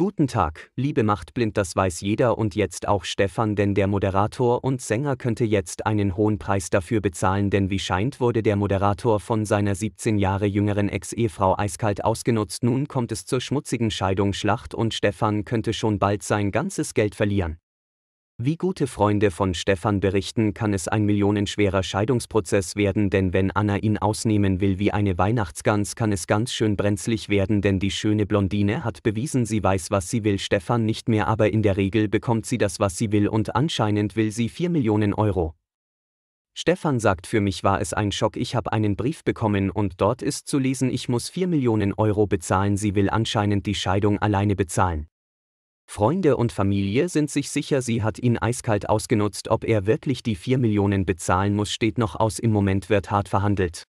Guten Tag, liebe Machtblind, das weiß jeder und jetzt auch Stefan, denn der Moderator und Sänger könnte jetzt einen hohen Preis dafür bezahlen, denn wie scheint wurde der Moderator von seiner 17 Jahre jüngeren Ex-Ehefrau eiskalt ausgenutzt, nun kommt es zur schmutzigen Scheidungsschlacht und Stefan könnte schon bald sein ganzes Geld verlieren. Wie gute Freunde von Stefan berichten, kann es ein millionenschwerer Scheidungsprozess werden, denn wenn Anna ihn ausnehmen will wie eine Weihnachtsgans, kann es ganz schön brenzlig werden, denn die schöne Blondine hat bewiesen, sie weiß, was sie will, Stefan nicht mehr, aber in der Regel bekommt sie das, was sie will und anscheinend will sie 4 Millionen Euro. Stefan sagt, für mich war es ein Schock, ich habe einen Brief bekommen und dort ist zu lesen, ich muss 4 Millionen Euro bezahlen, sie will anscheinend die Scheidung alleine bezahlen. Freunde und Familie sind sich sicher, sie hat ihn eiskalt ausgenutzt, ob er wirklich die 4 Millionen bezahlen muss, steht noch aus, im Moment wird hart verhandelt.